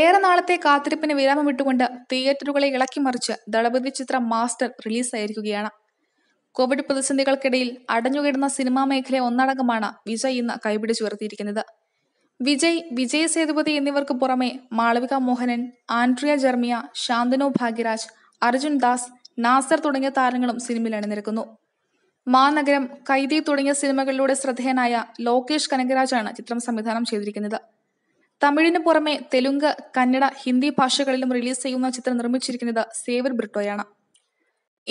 ഏറെ നാളത്തെ കാത്തിരിപ്പിന് വിരാമം വിട്ടുകൊണ്ട് തിയേറ്ററുകളെ മറിച്ച് ദളപതി ചിത്രം മാസ്റ്റർ റിലീസായിരിക്കുകയാണ് കോവിഡ് പ്രതിസന്ധികൾക്കിടയിൽ അടഞ്ഞുകിടുന്ന സിനിമാ മേഖല ഒന്നടങ്കമാണ് വിജയ് ഇന്ന് കൈപിടിച്ചുയർത്തിയിരിക്കുന്നത് വിജയ് വിജയ് സേതുപതി എന്നിവർക്ക് പുറമെ മാളവിക മോഹനൻ ആൻഡ്രിയ ജർമിയ ശാന്തനു ഭാഗ്യരാജ് അർജുൻ ദാസ് നാസർ തുടങ്ങിയ താരങ്ങളും സിനിമയിൽ അണിനിരക്കുന്നു മാനഗരം കൈതി തുടങ്ങിയ സിനിമകളിലൂടെ ശ്രദ്ധേയനായ ലോകേഷ് കനകരാജാണ് ചിത്രം സംവിധാനം ചെയ്തിരിക്കുന്നത് തമിഴിന് പുറമെ തെലുങ്ക് കന്നഡ ഹിന്ദി ഭാഷകളിലും റിലീസ് ചെയ്യുന്ന ചിത്രം നിർമ്മിച്ചിരിക്കുന്നത് സേവർ ബ്രിട്ടോയാണ്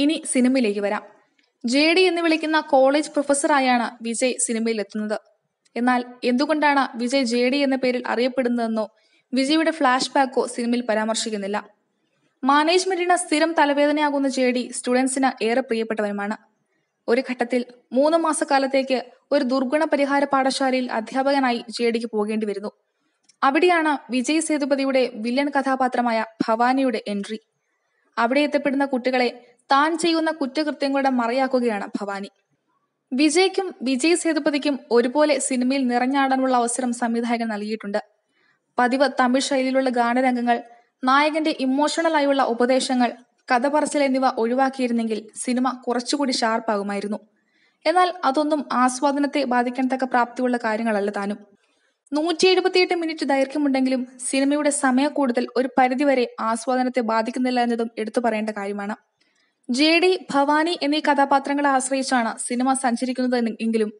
ഇനി സിനിമയിലേക്ക് വരാം ജെ ഡി എന്ന് വിളിക്കുന്ന കോളേജ് പ്രൊഫസറായാണ് വിജയ് സിനിമയിൽ എത്തുന്നത് എന്നാൽ എന്തുകൊണ്ടാണ് വിജയ് ജെ ഡി എന്ന പേരിൽ അറിയപ്പെടുന്നതെന്നോ വിജയുടെ ഫ്ലാഷ് ബാക്കോ സിനിമയിൽ പരാമർശിക്കുന്നില്ല മാനേജ്മെന്റിന് സ്ഥിരം തലവേദനയാകുന്ന ജെ ഡി സ്റ്റുഡൻസിന് ഏറെ പ്രിയപ്പെട്ടവനുമാണ് ഒരു ഘട്ടത്തിൽ മൂന്ന് മാസക്കാലത്തേക്ക് ഒരു ദുർഗുണ പരിഹാര പാഠശാലയിൽ അധ്യാപകനായി ജെ ഡിക്ക് പോകേണ്ടി വരുന്നു അവിടെയാണ് വിജയ് സേതുപതിയുടെ വില്ലൻ കഥാപാത്രമായ ഭവാനിയുടെ എൻട്രി അവിടെ എത്തപ്പെടുന്ന കുട്ടികളെ താൻ ചെയ്യുന്ന കുറ്റകൃത്യങ്ങളുടെ മറയാക്കുകയാണ് ഭവാനി വിജയ്ക്കും വിജയ് സേതുപതിക്കും ഒരുപോലെ സിനിമയിൽ നിറഞ്ഞാടാനുള്ള അവസരം സംവിധായകൻ നൽകിയിട്ടുണ്ട് പതിവ് തമിഴ് ശൈലിയിലുള്ള ഗാനരംഗങ്ങൾ നായകന്റെ ഇമോഷണൽ ആയുള്ള ഉപദേശങ്ങൾ കഥ പറച്ചിൽ എന്നിവ ഒഴിവാക്കിയിരുന്നെങ്കിൽ സിനിമ കുറച്ചുകൂടി ഷാർപ്പാകുമായിരുന്നു എന്നാൽ അതൊന്നും ആസ്വാദനത്തെ ബാധിക്കാൻ തക്ക പ്രാപ്തിയുള്ള കാര്യങ്ങളല്ല താനും നൂറ്റി എഴുപത്തിയെട്ട് മിനിറ്റ് ദൈർഘ്യമുണ്ടെങ്കിലും സിനിമയുടെ സമയ കൂടുതൽ ഒരു പരിധിവരെ ആസ്വാദനത്തെ ബാധിക്കുന്നില്ല എന്നതും എടുത്തു പറയേണ്ട കാര്യമാണ് ജെ ഡി ഭവാനി എന്നീ കഥാപാത്രങ്ങളെ ആശ്രയിച്ചാണ് സിനിമ സഞ്ചരിക്കുന്നത് എങ്കിലും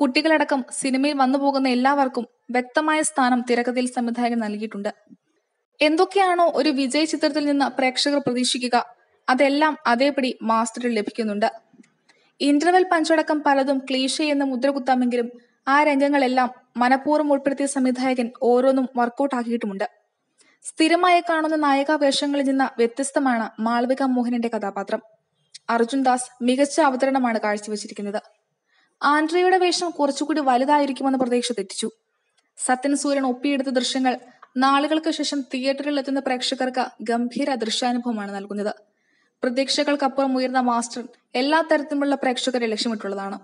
കുട്ടികളടക്കം സിനിമയിൽ വന്നു പോകുന്ന എല്ലാവർക്കും വ്യക്തമായ സ്ഥാനം തിരക്കഥയിൽ സംവിധായകൻ നൽകിയിട്ടുണ്ട് എന്തൊക്കെയാണോ ഒരു വിജയ ചിത്രത്തിൽ നിന്ന് പ്രേക്ഷകർ പ്രതീക്ഷിക്കുക അതെല്ലാം അതേപടി മാസ്റ്ററിൽ ലഭിക്കുന്നുണ്ട് ഇന്റർവെൽ പഞ്ചടക്കം പലതും ക്ലീഷ എന്ന് മുദ്രകുത്താമെങ്കിലും ആ രംഗങ്ങളെല്ലാം മനഃപൂർവ്വം ഉൾപ്പെടുത്തിയ സംവിധായകൻ ഓരോന്നും വർക്കൗട്ട് ആക്കിയിട്ടുമുണ്ട് സ്ഥിരമായി കാണുന്ന നായികാ വേഷങ്ങളിൽ നിന്ന് വ്യത്യസ്തമാണ് മാളവിക മോഹനന്റെ കഥാപാത്രം അർജുൻ ദാസ് മികച്ച അവതരണമാണ് കാഴ്ചവെച്ചിരിക്കുന്നത് ആൻഡ്രിയുടെ വേഷം കുറച്ചുകൂടി വലുതായിരിക്കുമെന്ന പ്രതീക്ഷ തെറ്റിച്ചു സത്യൻ സൂര്യൻ ഒപ്പിയെടുത്ത ദൃശ്യങ്ങൾ നാളുകൾക്ക് ശേഷം തിയേറ്ററിൽ എത്തുന്ന പ്രേക്ഷകർക്ക് ഗംഭീര ദൃശ്യാനുഭവമാണ് നൽകുന്നത് പ്രതീക്ഷകൾക്കപ്പുറം ഉയർന്ന മാസ്റ്റർ എല്ലാ തരത്തിലുമുള്ള പ്രേക്ഷകരെ ലക്ഷ്യമിട്ടുള്ളതാണ്